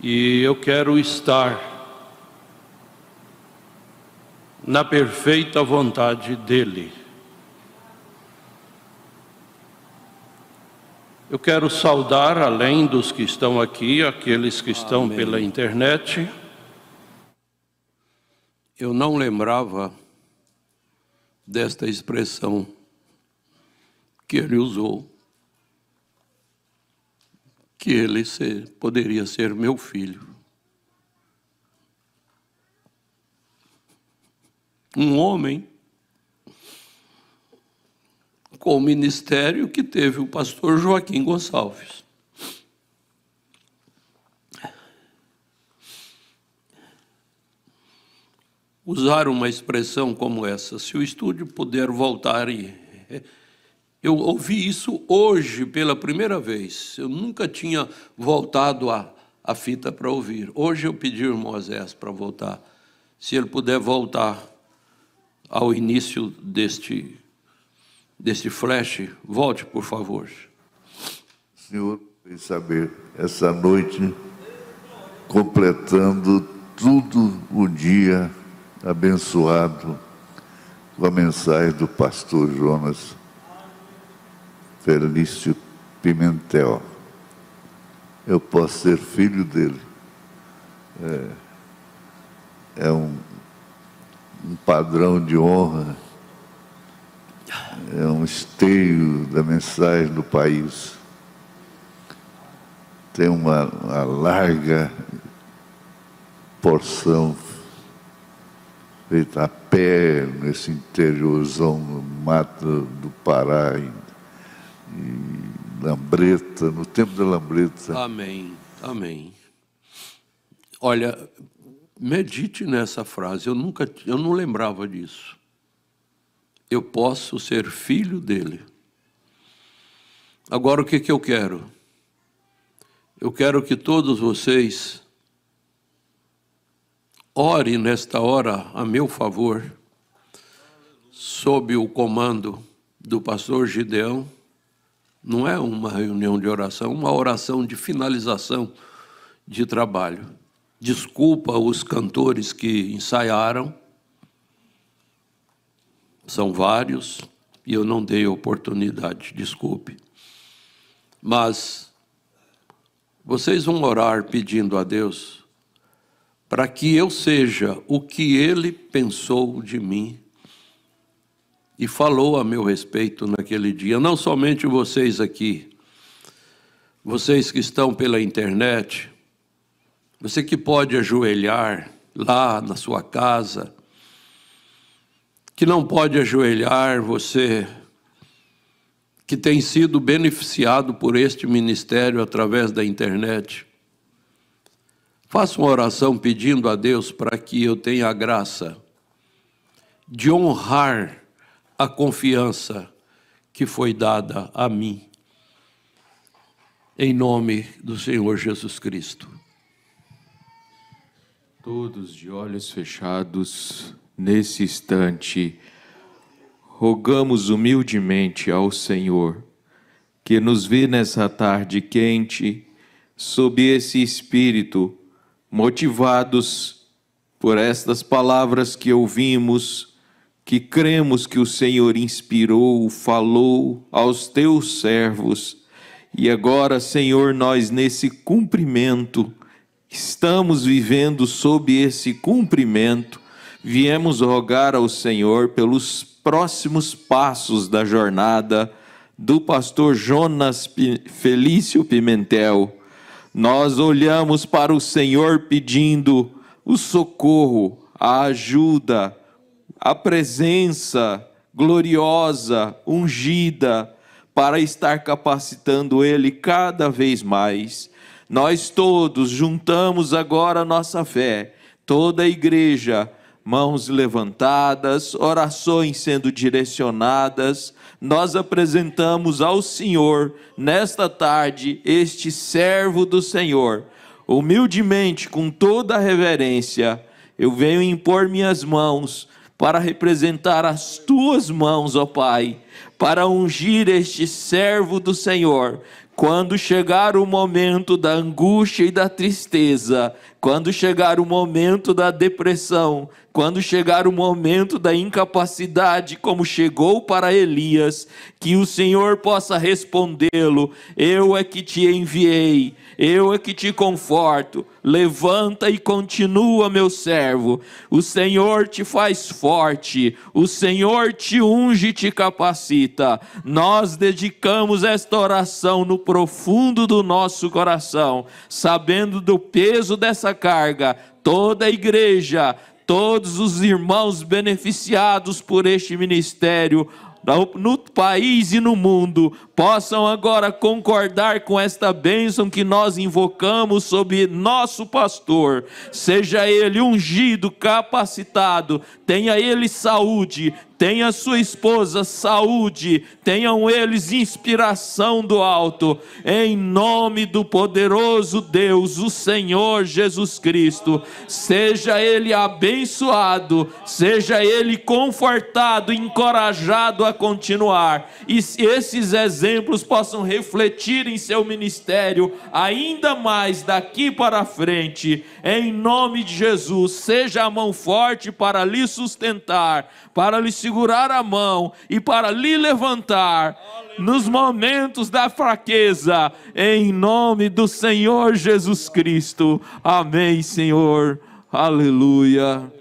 E eu quero estar na perfeita vontade dEle. Eu quero saudar, além dos que estão aqui, aqueles que estão Amém. pela internet. Eu não lembrava desta expressão que ele usou, que ele ser, poderia ser meu filho. Um homem com o ministério que teve o pastor Joaquim Gonçalves. usar uma expressão como essa. Se o estúdio puder voltar e. É, eu ouvi isso hoje pela primeira vez. Eu nunca tinha voltado a, a fita para ouvir. Hoje eu pedi ao Moisés para voltar. Se ele puder voltar ao início deste, deste flash, volte, por favor. senhor fez saber essa noite, completando tudo o dia abençoado com a mensagem do pastor Jonas Felício Pimentel. Eu posso ser filho dele. É, é um, um padrão de honra, é um esteio da mensagem do país. Tem uma, uma larga porção feita a pé nesse interiorzão no mato do Pará, em, em Lambreta, no tempo da Lambreta. Amém, amém. Olha, medite nessa frase, eu nunca, eu não lembrava disso. Eu posso ser filho dele. Agora o que, que eu quero? Eu quero que todos vocês Ore nesta hora a meu favor, sob o comando do pastor Gideão. Não é uma reunião de oração, uma oração de finalização de trabalho. Desculpa os cantores que ensaiaram, são vários, e eu não dei oportunidade, desculpe. Mas vocês vão orar pedindo a Deus para que eu seja o que ele pensou de mim e falou a meu respeito naquele dia. Não somente vocês aqui, vocês que estão pela internet, você que pode ajoelhar lá na sua casa, que não pode ajoelhar, você que tem sido beneficiado por este ministério através da internet. Faça uma oração pedindo a Deus para que eu tenha a graça de honrar a confiança que foi dada a mim, em nome do Senhor Jesus Cristo. Todos de olhos fechados, nesse instante, rogamos humildemente ao Senhor que nos vê nessa tarde quente, sob esse espírito motivados por estas palavras que ouvimos, que cremos que o Senhor inspirou, falou aos teus servos, e agora, Senhor, nós nesse cumprimento, estamos vivendo sob esse cumprimento, viemos rogar ao Senhor pelos próximos passos da jornada do pastor Jonas Felício Pimentel nós olhamos para o Senhor pedindo o socorro, a ajuda, a presença gloriosa, ungida, para estar capacitando Ele cada vez mais. Nós todos juntamos agora nossa fé, toda a igreja, mãos levantadas, orações sendo direcionadas, nós apresentamos ao Senhor, nesta tarde, este servo do Senhor. Humildemente, com toda a reverência, eu venho impor minhas mãos para representar as tuas mãos, ó Pai, para ungir este servo do Senhor quando chegar o momento da angústia e da tristeza, quando chegar o momento da depressão, quando chegar o momento da incapacidade, como chegou para Elias, que o Senhor possa respondê-lo: Eu é que te enviei eu é que te conforto. Levanta e continua, meu servo. O Senhor te faz forte, o Senhor te unge e te capacita. Nós dedicamos esta oração no profundo do nosso coração, sabendo do peso dessa carga. Toda a igreja, todos os irmãos beneficiados por este ministério, no país e no mundo possam agora concordar com esta bênção que nós invocamos sobre nosso pastor. Seja ele ungido, capacitado, tenha ele saúde, tenha sua esposa saúde, tenham eles inspiração do alto, em nome do poderoso Deus, o Senhor Jesus Cristo. Seja ele abençoado, seja ele confortado, encorajado a continuar, e esses exemplos possam refletir em seu ministério ainda mais daqui para frente, em nome de Jesus. Seja a mão forte para lhe sustentar, para lhe segurar segurar a mão e para lhe levantar Aleluia. nos momentos da fraqueza, em nome do Senhor Jesus Cristo. Amém, Senhor. Aleluia.